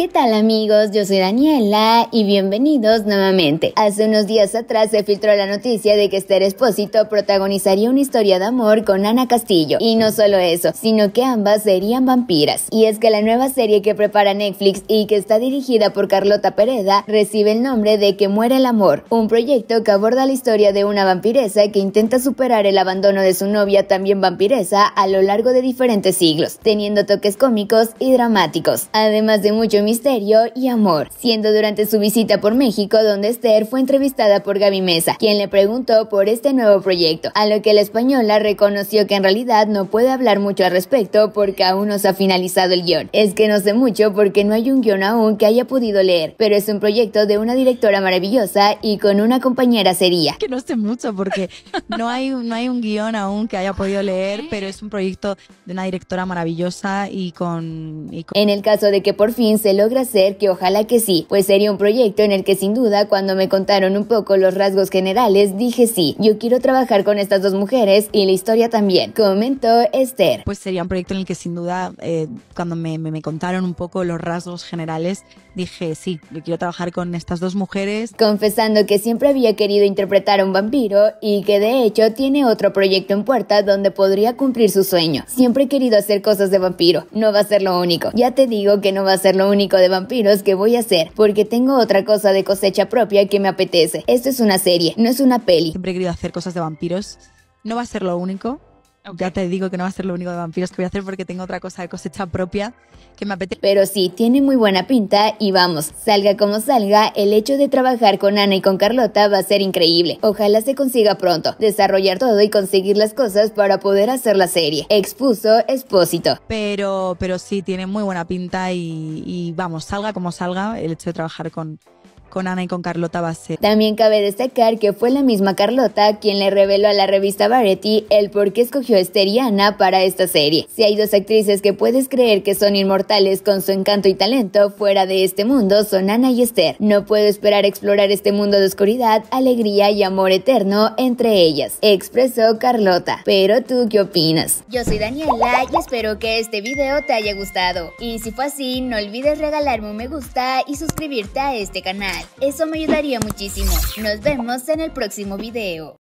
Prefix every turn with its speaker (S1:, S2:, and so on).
S1: ¿Qué tal amigos? Yo soy Daniela y bienvenidos nuevamente. Hace unos días atrás se filtró la noticia de que Esther Espósito protagonizaría una historia de amor con Ana Castillo. Y no solo eso, sino que ambas serían vampiras. Y es que la nueva serie que prepara Netflix y que está dirigida por Carlota Pereda recibe el nombre de Que muere el amor, un proyecto que aborda la historia de una vampiresa que intenta superar el abandono de su novia también vampiresa a lo largo de diferentes siglos, teniendo toques cómicos y dramáticos, además de mucho misterio y amor, siendo durante su visita por México donde Esther fue entrevistada por Gaby Mesa, quien le preguntó por este nuevo proyecto, a lo que la española reconoció que en realidad no puede hablar mucho al respecto porque aún no se ha finalizado el guión. Es que no sé mucho porque no hay un guión aún que haya podido leer, pero es un proyecto de una directora maravillosa y con una compañera sería.
S2: Que no sé mucho porque no hay, no hay un guión aún que haya podido leer, pero es un proyecto de una directora maravillosa y con... En
S1: el caso de que por fin se logra ser que ojalá que sí, pues sería un proyecto en el que sin duda cuando me contaron un poco los rasgos generales dije sí, yo quiero trabajar con estas dos mujeres y la historia también, comentó
S2: Esther. Pues sería un proyecto en el que sin duda eh, cuando me, me, contaron un poco los rasgos generales dije sí, yo quiero trabajar con estas dos mujeres.
S1: Confesando que siempre había querido interpretar a un vampiro y que de hecho tiene otro proyecto en puerta donde podría cumplir su sueño. Siempre he querido hacer cosas de vampiro, no va a ser lo único. Ya te digo que no va a ser lo único único de vampiros que voy a hacer, porque tengo otra cosa de cosecha propia que me apetece. Esto es una serie,
S2: no es una peli. Siempre he querido hacer cosas de vampiros. No va a ser lo único, ya te digo que no va a ser lo único de vampiros que voy a hacer porque tengo otra cosa de cosecha propia que me apetece. Pero sí, tiene muy buena
S1: pinta y vamos, salga como salga, el hecho de trabajar con Ana y con Carlota va a ser increíble. Ojalá se consiga pronto desarrollar todo y conseguir las cosas para poder hacer la serie.
S2: Expuso Expósito. Pero, pero sí, tiene muy buena pinta y, y vamos, salga como salga, el hecho de trabajar con, con Ana y con Carlota Basset. También
S1: cabe destacar que fue la misma Carlota quien le reveló a la revista Variety el por qué escogió a Esther y Ana para esta serie. Si hay dos actrices que puedes creer que son inmortales con su encanto y talento fuera de este mundo, son Ana y Esther. No puedo esperar explorar este mundo de oscuridad, alegría y amor eterno entre ellas, expresó Carlota. Pero tú, ¿qué opinas? Yo soy Daniela y espero que este video te haya gustado. Y si fue así, no olvides regalarme un me gusta y suscribirte a este canal. Eso me ayudaría muchísimo. Nos vemos en el próximo video.